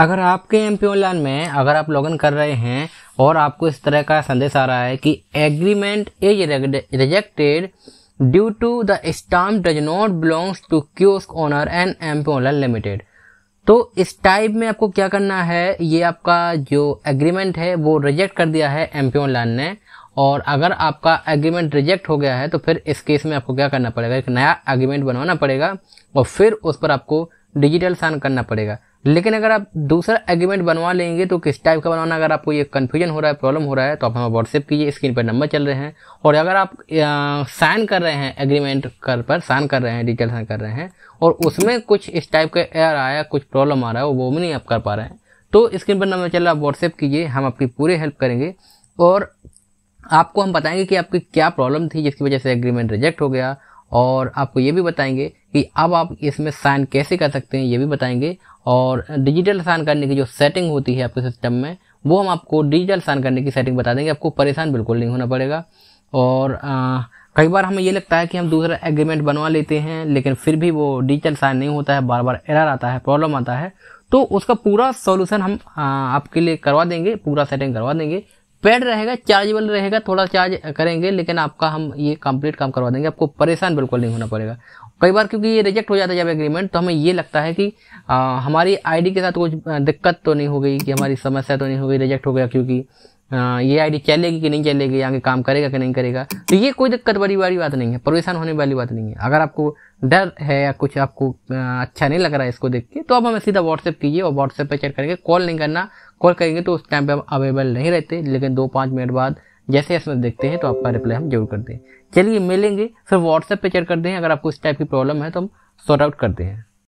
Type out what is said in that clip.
अगर आपके M P online में अगर आप लॉगिन कर रहे हैं और आपको इस तरह का संदेश आ रहा है कि agreement is rejected due to the stamp does not belongs to kiosk owner and M P limited तो इस टाइप में आपको क्या करना है ये आपका जो एग्रीमेंट है वो रिजेक्ट कर दिया है एम पी ऑनलाइन ने और अगर आपका एग्रीमेंट रिजेक्ट हो गया है तो फिर इस केस में आपको क्या करना पड़ेगा एक नया एग्रीमेंट बनवाना पड़ेगा और फिर उस पर आपको डिजिटल साइन करना पड़ेगा लेकिन अगर आप दूसरा एग्रीमेंट बनवा लेंगे तो किस टाइप का बनवाना अगर आपको ये कन्फ्यूजन हो रहा है प्रॉब्लम हो रहा है तो आप हमें व्हाट्सएप कीजिए स्क्रीन पर नंबर चल रहे हैं और अगर आप साइन कर रहे हैं एग्रीमेंट कर पर साइन कर रहे हैं डिटेल साइन कर रहे हैं और उसमें कुछ इस टाइप का एयर आया कुछ प्रॉब्लम आ रहा है वो भी नहीं आप कर पा रहे हैं तो स्क्रीन पर नंबर चल रहा है आप व्हाट्सएप कीजिए हम आपकी पूरी हेल्प करेंगे और आपको हम बताएंगे कि आपकी क्या प्रॉब्लम थी जिसकी वजह से एग्रीमेंट रिजेक्ट हो गया और आपको ये भी बताएंगे कि अब आप इसमें साइन कैसे कर सकते हैं ये भी बताएंगे और डिजिटल साइन करने की जो सेटिंग होती है आपके सिस्टम में वो हम आपको डिजिटल साइन करने की सेटिंग बता देंगे आपको परेशान बिल्कुल नहीं होना पड़ेगा और कई बार हमें ये लगता है कि हम दूसरा एग्रीमेंट बनवा लेते हैं लेकिन फिर भी वो डिजिटल साइन नहीं होता है बार बार एरर आता है प्रॉब्लम आता है तो उसका पूरा सॉल्यूशन हम आ, आपके लिए करवा देंगे पूरा सेटिंग करवा देंगे पेड रहेगा चार्जेबल रहेगा थोड़ा चार्ज करेंगे लेकिन आपका हम ये कंप्लीट काम करवा देंगे आपको परेशान बिल्कुल नहीं होना पड़ेगा कई बार क्योंकि ये रिजेक्ट हो जाता है जब एग्रीमेंट तो हमें ये लगता है कि आ, हमारी आईडी के साथ कुछ दिक्कत तो नहीं हो गई कि हमारी समस्या तो नहीं हो गई रिजेक्ट हो गया क्योंकि हाँ, ये आईडी चलेगी कि नहीं चलेगी आगे काम करेगा कि नहीं करेगा तो ये कोई दिक्कत बड़ी वाली बात नहीं है परेशान होने वाली बात नहीं है अगर आपको डर है या कुछ आपको अच्छा नहीं लग रहा है इसको देख के तो आप हमें सीधा व्हाट्सएप कीजिए और व्हाट्सएप पर चेक करेंगे कॉल नहीं करना कॉल करेंगे तो उस टाइम पर हम अवेलेबल नहीं रहते लेकिन दो पाँच मिनट बाद जैसे इसमें देखते हैं तो आपका रिप्लाई हम जरूर करते हैं चलिए मिलेंगे फिर व्हाट्सएप पर चेक करते हैं अगर आपको इस टाइप की प्रॉब्लम है तो हम सॉर्ट आउट करते हैं